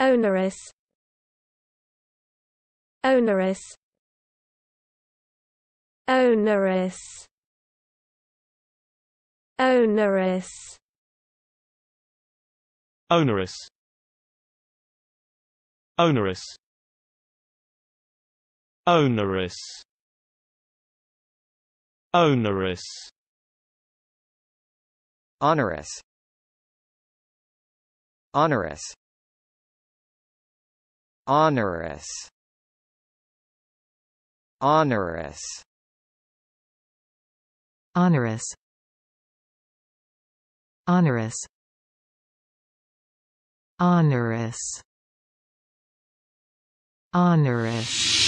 onerous onerous onerous onerous onerous onerous onerous onerous onerous onerous Honoris Honoris Honoris Honoris Honoris Honoris